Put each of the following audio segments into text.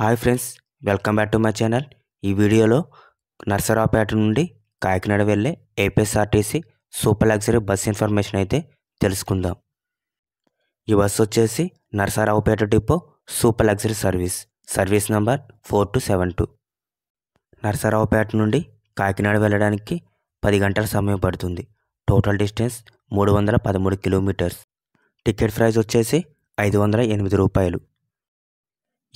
hi friends welcome back to my channel ఈ వీడియోలో నర్సరావుపేట నుండి కాకినాడ వెళ్ళే APSRTC super luxury bus information అయితే తెలుసుకుందాం ఈ బస్సు వచ్చేసి Narasaraopet depot super luxury service service number four two seven two Narasaraopet నుండి కాకినాడ వెళ్ళడానికి పది గంటల సమయం పడుతుంది టోటల్ డిస్టెన్స్ మూడు వందల పదమూడు కిలోమీటర్స్ టికెట్ ప్రైస్ వచ్చేసి ఐదు వందల ఎనిమిది రూపాయలు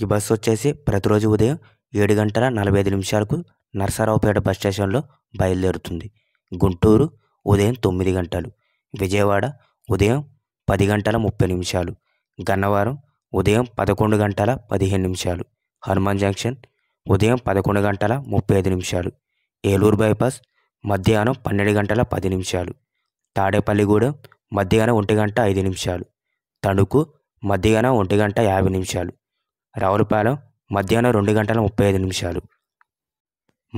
ఈ బస్సు వచ్చేసి ప్రతిరోజు ఉదయం ఏడు గంటల నలభై ఐదు నిమిషాలకు నరసరావుపేట బస్ స్టేషన్లో బయలుదేరుతుంది గుంటూరు ఉదయం తొమ్మిది గంటలు విజయవాడ ఉదయం పది గంటల ముప్పై నిమిషాలు గన్నవరం ఉదయం పదకొండు గంటల పదిహేను నిమిషాలు హనుమాన్ జంక్షన్ ఉదయం పదకొండు గంటల ముప్పై ఐదు నిమిషాలు ఏలూరు బైపాస్ మధ్యాహ్నం పన్నెండు గంటల పది నిమిషాలు తాడేపల్లిగూడెం మధ్యాహ్నం ఒంటి గంట ఐదు నిమిషాలు తణుకు మధ్యాహ్నం ఒంటి గంట యాభై నిమిషాలు రావులపాలెం మధ్యాహ్నం రెండు గంటల ముప్పై ఐదు నిమిషాలు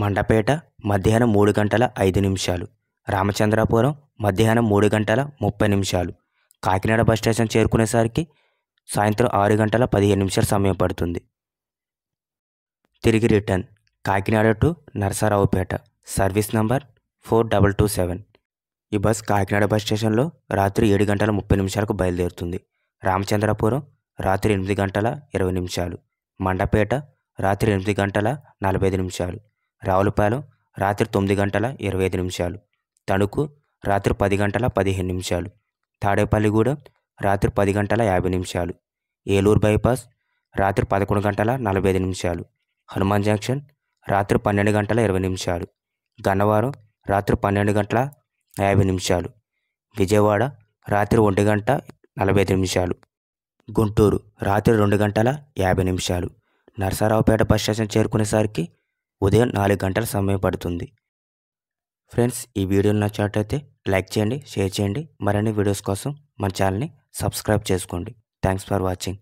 మండపేట మధ్యాహ్నం మూడు గంటల ఐదు నిమిషాలు రామచంద్రాపురం మధ్యాహ్నం మూడు గంటల ముప్పై నిమిషాలు కాకినాడ బస్ స్టేషన్ చేరుకునేసరికి సాయంత్రం ఆరు గంటల పదిహేను నిమిషాలు సమయం పడుతుంది తిరిగి return Kakinada to Narasaraopet service number four double two seven ఈ బస్ కాకినాడ బస్ స్టేషన్లో రాత్రి ఏడు గంటల ముప్పై నిమిషాలకు బయలుదేరుతుంది రామచంద్రపురం రాత్రి ఎనిమిది గంటల ఇరవై నిమిషాలు మండపేట రాత్రి ఎనిమిది గంటల నలభై ఐదు నిమిషాలు రావులపాలెం రాత్రి తొమ్మిది గంటల ఇరవై ఐదు నిమిషాలు తణుకు రాత్రి పది గంటల పదిహేను నిమిషాలు తాడేపల్లిగూడెం రాత్రి పది గంటల యాభై నిమిషాలు ఏలూరు బైపాస్ రాత్రి పదకొండు గంటల నలభై ఐదు నిమిషాలు హనుమాన్ జంక్షన్ రాత్రి పన్నెండు గంటల ఇరవై నిమిషాలు గన్నవరం రాత్రి పన్నెండు గంటల యాభై నిమిషాలు విజయవాడ రాత్రి ఒంటి గంట నలభై ఐదు నిమిషాలు గుంటూరు రాత్రి రెండు గంటల యాభై నిమిషాలు నరసారావుపేట బస్ స్టేషన్ చేరుకునేసరికి ఉదయం నాలుగు గంటల సమయం పడుతుంది ఫ్రెండ్స్ ఈ వీడియోలు నచ్చినట్లయితే లైక్ చేయండి షేర్ చేయండి మరిన్ని వీడియోస్ కోసం మన ఛానల్ని సబ్స్క్రైబ్ చేసుకోండి థ్యాంక్స్ ఫర్ వాచింగ్